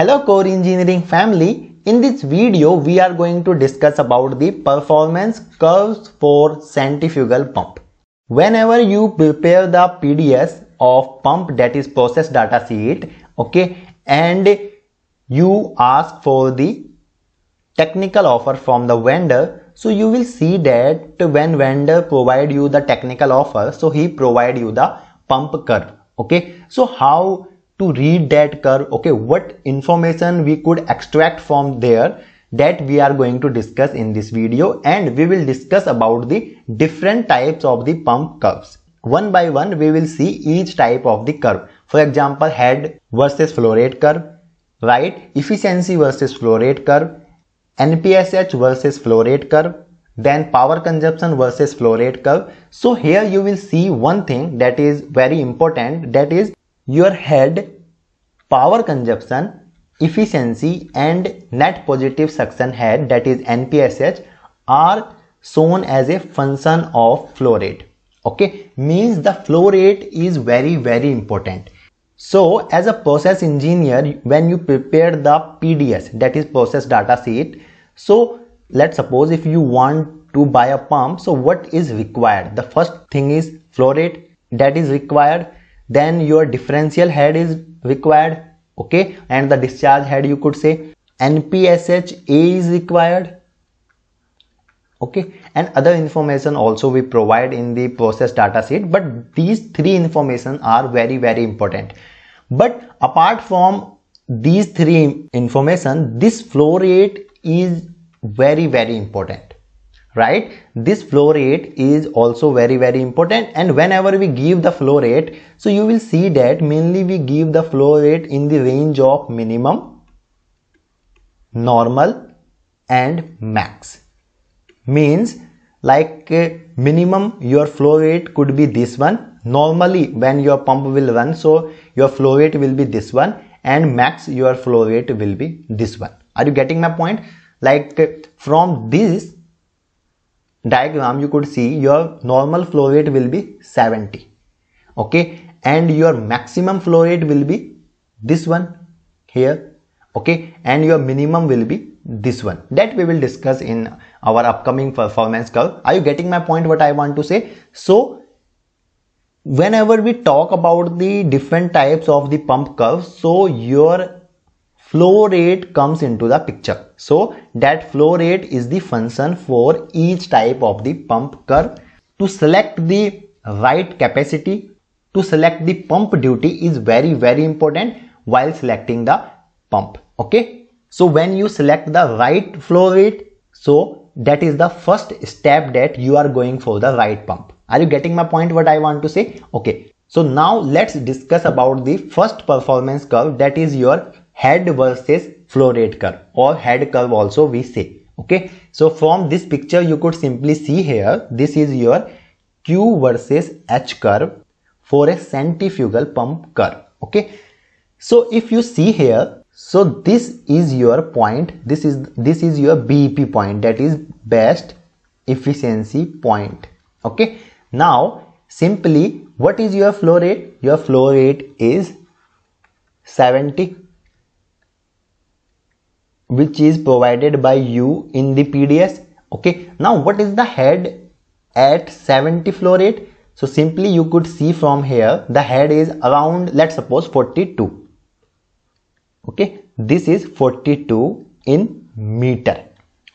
Hello core engineering family. In this video, we are going to discuss about the performance curves for centrifugal pump. Whenever you prepare the PDS of pump that is process data sheet, okay, and you ask for the technical offer from the vendor. So you will see that when vendor provide you the technical offer, so he provide you the pump curve. Okay, so how to read that curve okay what information we could extract from there that we are going to discuss in this video and we will discuss about the different types of the pump curves one by one we will see each type of the curve for example head versus flow rate curve right efficiency versus flow rate curve npsh versus flow rate curve then power consumption versus flow rate curve so here you will see one thing that is very important that is your head power consumption, efficiency and net positive suction head that is NPSH are shown as a function of flow rate. Okay, means the flow rate is very very important. So as a process engineer, when you prepare the PDS that is process data sheet, so let's suppose if you want to buy a pump, so what is required? The first thing is flow rate that is required then your differential head is required okay and the discharge head you could say NPSH A is required okay and other information also we provide in the process data sheet but these three information are very very important but apart from these three information this flow rate is very very important right this flow rate is also very very important and whenever we give the flow rate so you will see that mainly we give the flow rate in the range of minimum normal and max means like uh, minimum your flow rate could be this one normally when your pump will run so your flow rate will be this one and max your flow rate will be this one are you getting my point like uh, from this diagram you could see your normal flow rate will be 70 okay and your maximum flow rate will be this one here okay and your minimum will be this one that we will discuss in our upcoming performance curve are you getting my point what i want to say so whenever we talk about the different types of the pump curves so your flow rate comes into the picture so that flow rate is the function for each type of the pump curve. To select the right capacity, to select the pump duty is very very important while selecting the pump. Okay. So when you select the right flow rate, so that is the first step that you are going for the right pump. Are you getting my point what I want to say? Okay. So now let's discuss about the first performance curve that is your head versus flow rate curve or head curve also we say okay so from this picture you could simply see here this is your q versus h curve for a centrifugal pump curve okay so if you see here so this is your point this is this is your bep point that is best efficiency point okay now simply what is your flow rate your flow rate is 70 which is provided by you in the PDS. Okay, now what is the head at 70 flow rate? So simply you could see from here the head is around let's suppose 42. Okay, this is 42 in meter.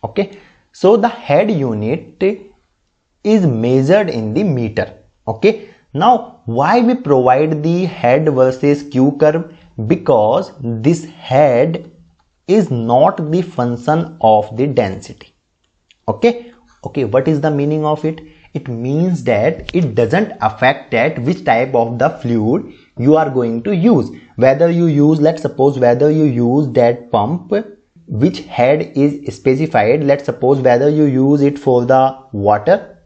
Okay, so the head unit is measured in the meter. Okay, now why we provide the head versus Q curve? Because this head is not the function of the density okay okay what is the meaning of it it means that it doesn't affect that which type of the fluid you are going to use whether you use let's suppose whether you use that pump which head is specified let's suppose whether you use it for the water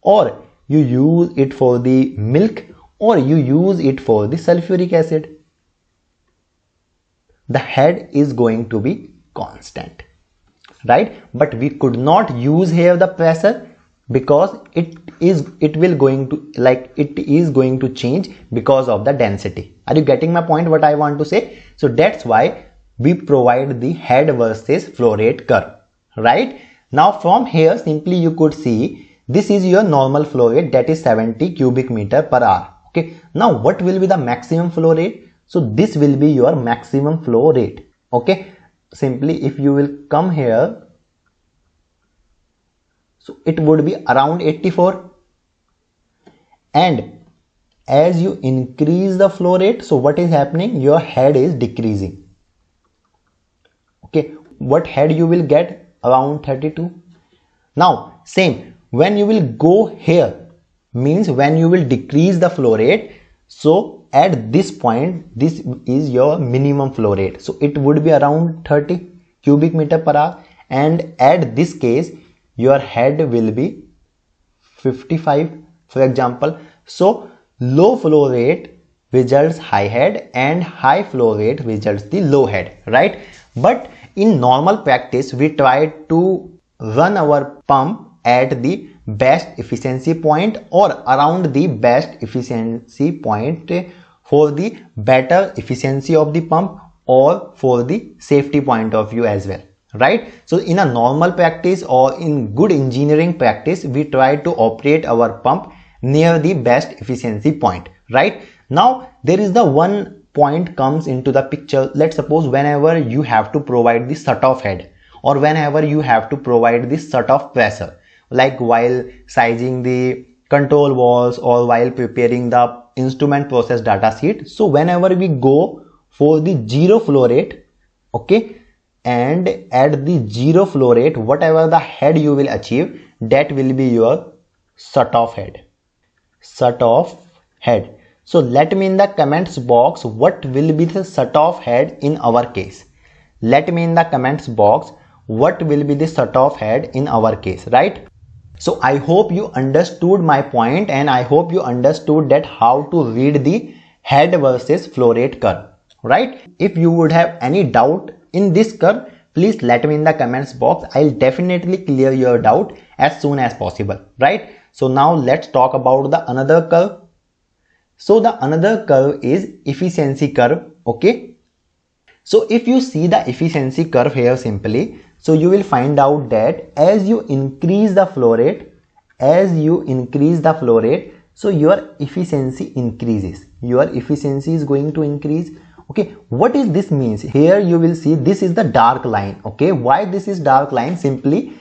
or you use it for the milk or you use it for the sulfuric acid the head is going to be constant right but we could not use here the pressure because it is it will going to like it is going to change because of the density are you getting my point what i want to say so that's why we provide the head versus flow rate curve right now from here simply you could see this is your normal flow rate that is 70 cubic meter per hour okay now what will be the maximum flow rate so this will be your maximum flow rate okay simply if you will come here so it would be around 84 and as you increase the flow rate so what is happening your head is decreasing okay what head you will get around 32 now same when you will go here means when you will decrease the flow rate so at this point this is your minimum flow rate so it would be around 30 cubic meter per hour and at this case your head will be 55 for example so low flow rate results high head and high flow rate results the low head right but in normal practice we try to run our pump at the best efficiency point or around the best efficiency point for the better efficiency of the pump or for the safety point of view as well right so in a normal practice or in good engineering practice we try to operate our pump near the best efficiency point right now there is the one point comes into the picture let's suppose whenever you have to provide the shutoff head or whenever you have to provide the shutoff pressure like while sizing the control walls or while preparing the instrument process data sheet. So whenever we go for the zero flow rate, okay, and at the zero flow rate, whatever the head you will achieve, that will be your shut off head. Shut off head. So let me in the comments box what will be the shut off head in our case. Let me in the comments box what will be the shut off head in our case, right? So I hope you understood my point and I hope you understood that how to read the head versus flow rate curve, right? If you would have any doubt in this curve, please let me in the comments box. I'll definitely clear your doubt as soon as possible, right? So now let's talk about the another curve. So the another curve is efficiency curve, okay? So if you see the efficiency curve here simply, so you will find out that as you increase the flow rate, as you increase the flow rate, so your efficiency increases. Your efficiency is going to increase. Okay, what is this means? Here you will see this is the dark line. Okay, why this is dark line? Simply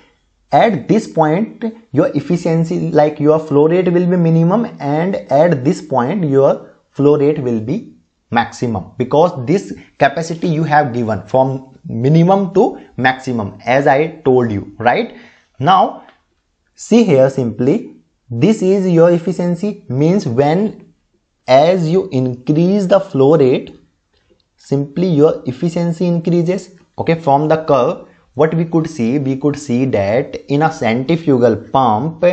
at this point your efficiency like your flow rate will be minimum and at this point your flow rate will be maximum because this capacity you have given from minimum to maximum as I told you right now see here simply this is your efficiency means when as you increase the flow rate simply your efficiency increases okay from the curve what we could see we could see that in a centrifugal pump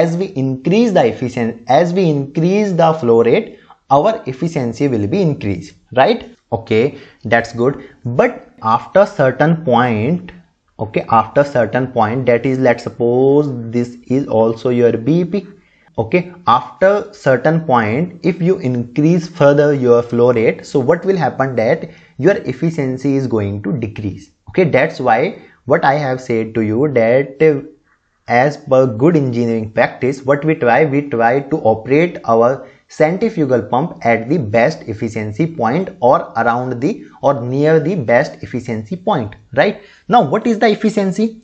as we increase the efficiency as we increase the flow rate our efficiency will be increased right okay that's good but after certain point okay after certain point that is let's suppose this is also your bp okay after certain point if you increase further your flow rate so what will happen that your efficiency is going to decrease okay that's why what i have said to you that as per good engineering practice what we try we try to operate our centrifugal pump at the best efficiency point or around the or near the best efficiency point right now what is the efficiency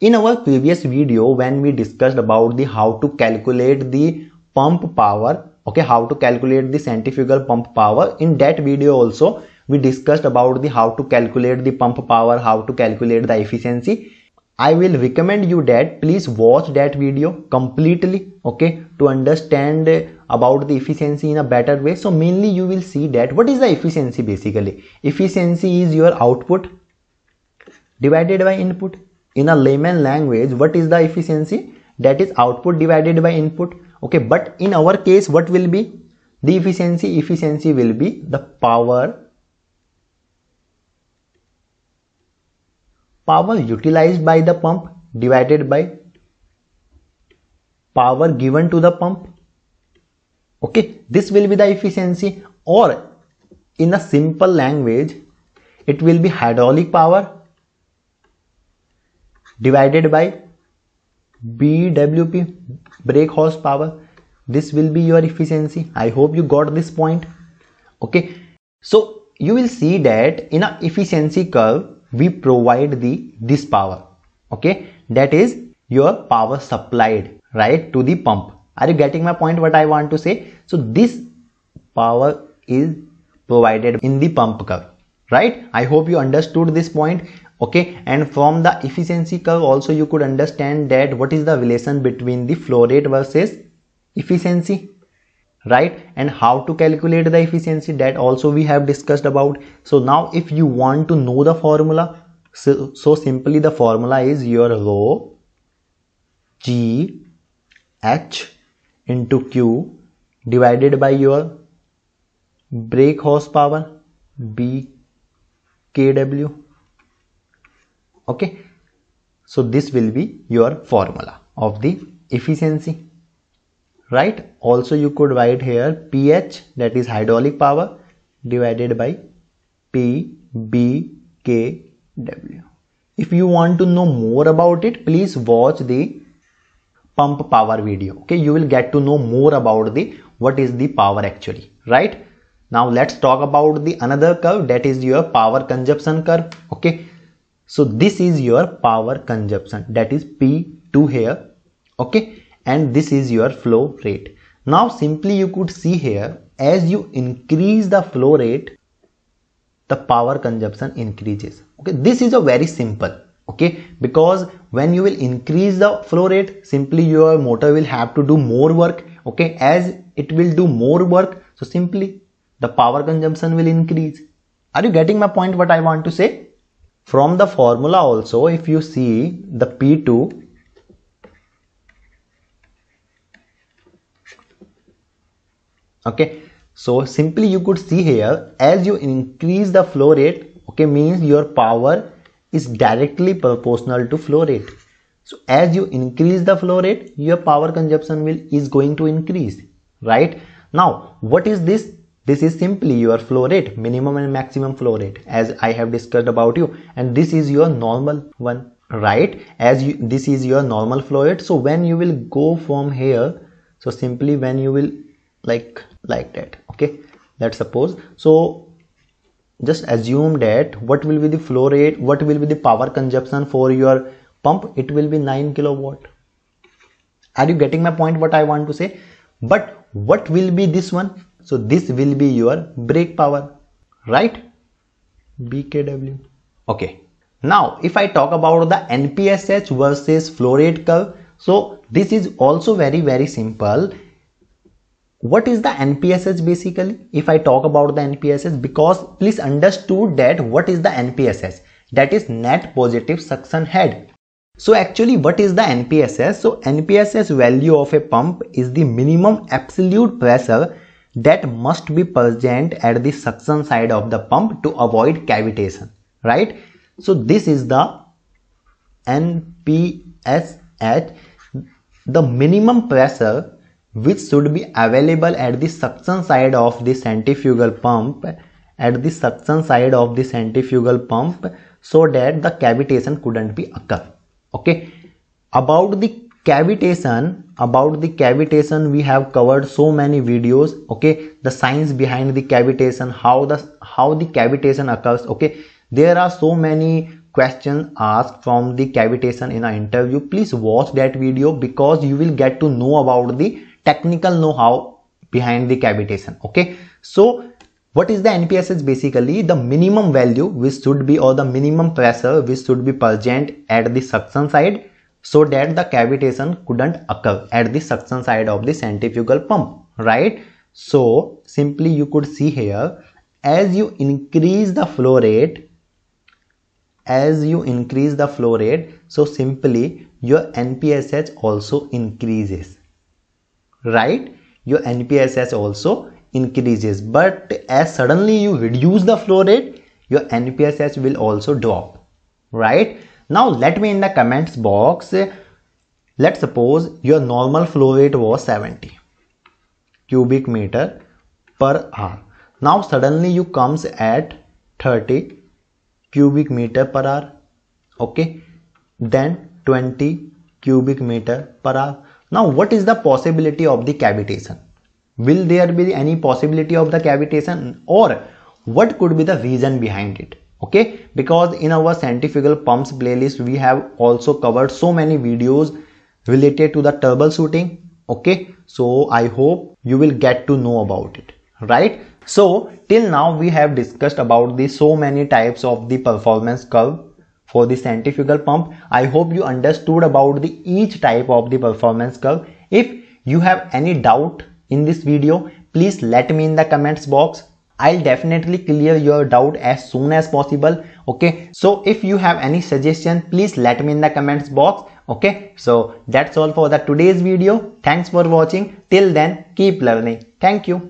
in our previous video when we discussed about the how to calculate the pump power okay how to calculate the centrifugal pump power in that video also we discussed about the how to calculate the pump power how to calculate the efficiency I will recommend you that please watch that video completely okay to understand about the efficiency in a better way. So mainly you will see that what is the efficiency basically? Efficiency is your output divided by input. In a layman language, what is the efficiency? That is output divided by input. Okay, but in our case, what will be? The efficiency, efficiency will be the power power utilized by the pump divided by power given to the pump okay this will be the efficiency or in a simple language it will be hydraulic power divided by bwp brake horsepower this will be your efficiency i hope you got this point okay so you will see that in a efficiency curve we provide the this power okay that is your power supplied right to the pump are you getting my point what i want to say so this power is provided in the pump curve right i hope you understood this point okay and from the efficiency curve also you could understand that what is the relation between the flow rate versus efficiency right and how to calculate the efficiency that also we have discussed about so now if you want to know the formula so, so simply the formula is your rho g h into q divided by your brake horsepower b kw okay so this will be your formula of the efficiency right also you could write here ph that is hydraulic power divided by pbkw if you want to know more about it please watch the pump power video okay you will get to know more about the what is the power actually right now let's talk about the another curve that is your power consumption curve okay so this is your power consumption that is p2 here okay and this is your flow rate. Now simply you could see here as you increase the flow rate the power consumption increases okay this is a very simple okay because when you will increase the flow rate simply your motor will have to do more work okay as it will do more work so simply the power consumption will increase are you getting my point what i want to say from the formula also if you see the p2 okay so simply you could see here as you increase the flow rate okay means your power is directly proportional to flow rate so as you increase the flow rate your power consumption will is going to increase right now what is this this is simply your flow rate minimum and maximum flow rate as i have discussed about you and this is your normal one right as you this is your normal flow rate so when you will go from here so simply when you will like like that okay let's suppose so just assume that what will be the flow rate what will be the power consumption for your pump it will be 9 kilowatt are you getting my point what i want to say but what will be this one so this will be your brake power right bkw okay now if i talk about the npsh versus flow rate curve so this is also very very simple what is the npss basically if i talk about the npss because please understood that what is the npss that is net positive suction head so actually what is the npss so npss value of a pump is the minimum absolute pressure that must be present at the suction side of the pump to avoid cavitation right so this is the npsh the minimum pressure which should be available at the suction side of the centrifugal pump at the suction side of the centrifugal pump so that the cavitation couldn't be occur okay about the cavitation about the cavitation we have covered so many videos okay the science behind the cavitation how the how the cavitation occurs okay there are so many questions asked from the cavitation in an interview please watch that video because you will get to know about the technical know-how behind the cavitation okay so what is the NPSH basically the minimum value which should be or the minimum pressure which should be present at the suction side so that the cavitation couldn't occur at the suction side of the centrifugal pump right so simply you could see here as you increase the flow rate as you increase the flow rate so simply your NPSH also increases right your npss also increases but as suddenly you reduce the flow rate your npss will also drop right now let me in the comments box let's suppose your normal flow rate was 70 cubic meter per hour now suddenly you comes at 30 cubic meter per hour okay then 20 cubic meter per hour now what is the possibility of the cavitation? Will there be any possibility of the cavitation or what could be the reason behind it? Okay, because in our centrifugal pumps playlist, we have also covered so many videos related to the troubleshooting. Okay, so I hope you will get to know about it, right? So till now we have discussed about the so many types of the performance curve for the centrifugal pump. I hope you understood about the each type of the performance curve. If you have any doubt in this video, please let me in the comments box. I'll definitely clear your doubt as soon as possible. Okay. So if you have any suggestion, please let me in the comments box. Okay. So that's all for the today's video. Thanks for watching. Till then, keep learning. Thank you.